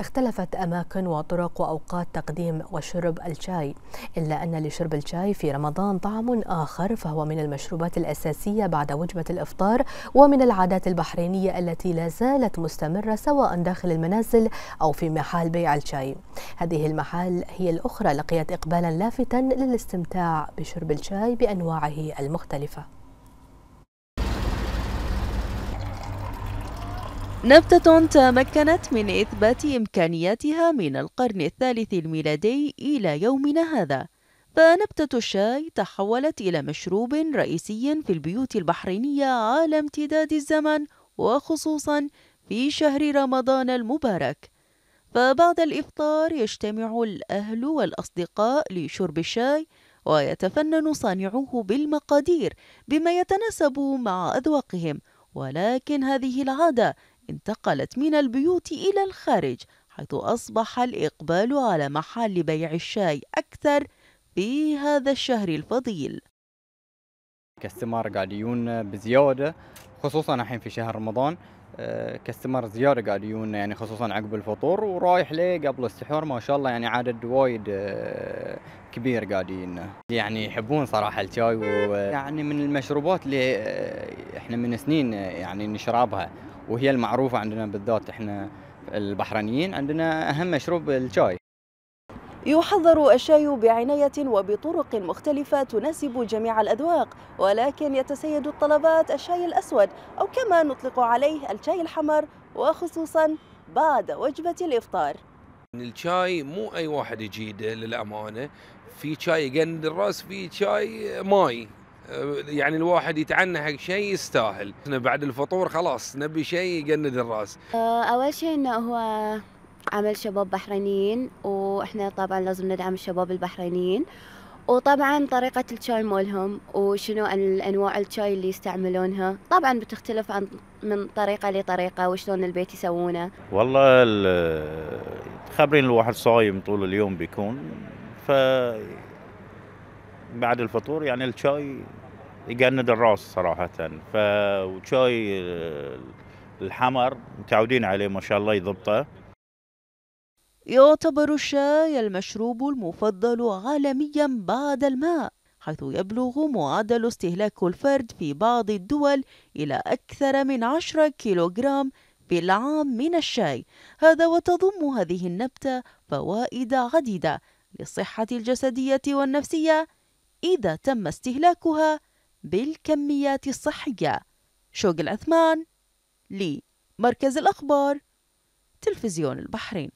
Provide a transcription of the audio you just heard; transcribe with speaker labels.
Speaker 1: اختلفت أماكن وطرق وأوقات تقديم وشرب الشاي إلا أن لشرب الشاي في رمضان طعم آخر فهو من المشروبات الأساسية بعد وجبة الإفطار ومن العادات البحرينية التي لا زالت مستمرة سواء داخل المنازل أو في محال بيع الشاي هذه المحال هي الأخرى لقيت إقبالا لافتا للاستمتاع بشرب الشاي بأنواعه المختلفة
Speaker 2: نبتة تمكنت من إثبات إمكانياتها من القرن الثالث الميلادي إلى يومنا هذا فنبتة الشاي تحولت إلى مشروب رئيسي في البيوت البحرينية على امتداد الزمن وخصوصا في شهر رمضان المبارك فبعد الإفطار يجتمع الأهل والأصدقاء لشرب الشاي ويتفنن صانعوه بالمقادير بما يتناسب مع أذواقهم ولكن هذه العادة انتقلت من البيوت إلى الخارج حيث أصبح الإقبال على محل بيع الشاي أكثر في هذا الشهر الفضيل
Speaker 3: كاستمار قاعد يجون بزيادة خصوصا الحين في شهر رمضان آه، كاستمر زياده قاعد يجون يعني خصوصا عقب الفطور ورايح ليه قبل السحور ما شاء الله يعني عدد وايد آه، كبير قاعدين يعني يحبون صراحه الشاي ويعني من المشروبات اللي آه، احنا من سنين يعني نشربها وهي المعروفة عندنا بالذات احنا البحرينيين عندنا أهم مشروب الشاي يحضر الشاي
Speaker 2: بعناية وبطرق مختلفة تناسب جميع الأذواق ولكن يتسيد الطلبات الشاي الأسود أو كما نطلق عليه الشاي الحمر وخصوصا بعد وجبة الإفطار
Speaker 1: الشاي مو أي واحد يجيده للأمانة في شاي يقند الرأس في شاي ماي يعني الواحد يتعنى حق شيء يستاهل احنا بعد الفطور خلاص نبي شيء يقند الراس
Speaker 2: أه، اول شيء انه هو عمل شباب بحرينيين واحنا طبعا لازم ندعم الشباب البحرينيين وطبعا طريقة الشاي مالهم وشنو أنواع الشاي اللي يستعملونها طبعا بتختلف عن من طريقة لطريقة وشلون البيت يسوونه
Speaker 3: والله خبرين الواحد صايم طول اليوم بيكون ف بعد الفطور يعني الشاي يجند الراس صراحة فشاي الحمر متعودين عليه ما شاء الله يضبطه
Speaker 2: يعتبر الشاي المشروب المفضل عالميا بعد الماء حيث يبلغ معدل استهلاك الفرد في بعض الدول إلى أكثر من 10 كيلوغرام في العام من الشاي هذا وتضم هذه النبتة فوائد عديدة للصحة الجسدية والنفسية إذا تم استهلاكها بالكميات الصحية شوق العثمان لمركز الأخبار تلفزيون البحرين